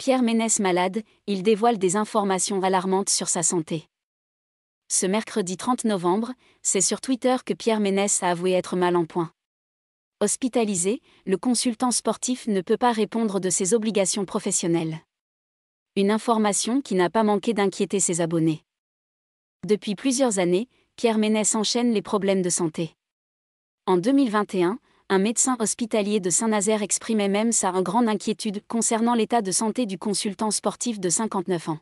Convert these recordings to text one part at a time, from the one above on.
Pierre Ménès malade, il dévoile des informations alarmantes sur sa santé. Ce mercredi 30 novembre, c'est sur Twitter que Pierre Ménès a avoué être mal en point. Hospitalisé, le consultant sportif ne peut pas répondre de ses obligations professionnelles. Une information qui n'a pas manqué d'inquiéter ses abonnés. Depuis plusieurs années, Pierre Ménès enchaîne les problèmes de santé. En 2021, un médecin hospitalier de Saint-Nazaire exprimait même sa grande inquiétude concernant l'état de santé du consultant sportif de 59 ans.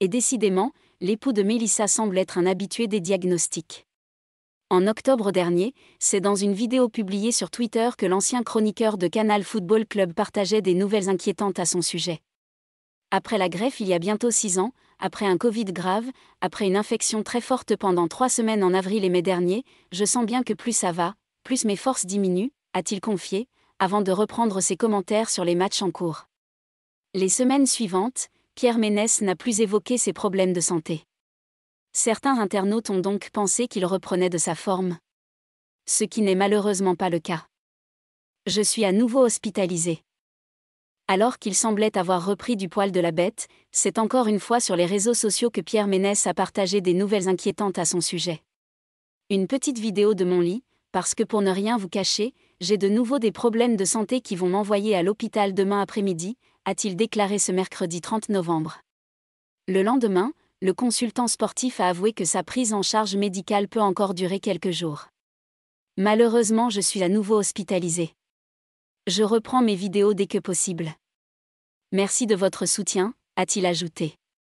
Et décidément, l'époux de Mélissa semble être un habitué des diagnostics. En octobre dernier, c'est dans une vidéo publiée sur Twitter que l'ancien chroniqueur de Canal Football Club partageait des nouvelles inquiétantes à son sujet. Après la greffe il y a bientôt six ans, après un Covid grave, après une infection très forte pendant trois semaines en avril et mai dernier, je sens bien que plus ça va, plus mes forces diminuent, a-t-il confié, avant de reprendre ses commentaires sur les matchs en cours. Les semaines suivantes, Pierre Ménès n'a plus évoqué ses problèmes de santé. Certains internautes ont donc pensé qu'il reprenait de sa forme. Ce qui n'est malheureusement pas le cas. Je suis à nouveau hospitalisé. Alors qu'il semblait avoir repris du poil de la bête, c'est encore une fois sur les réseaux sociaux que Pierre Ménès a partagé des nouvelles inquiétantes à son sujet. Une petite vidéo de mon lit, parce que pour ne rien vous cacher, j'ai de nouveau des problèmes de santé qui vont m'envoyer à l'hôpital demain après-midi, a-t-il déclaré ce mercredi 30 novembre. Le lendemain, le consultant sportif a avoué que sa prise en charge médicale peut encore durer quelques jours. Malheureusement, je suis à nouveau hospitalisé. Je reprends mes vidéos dès que possible. Merci de votre soutien, a-t-il ajouté.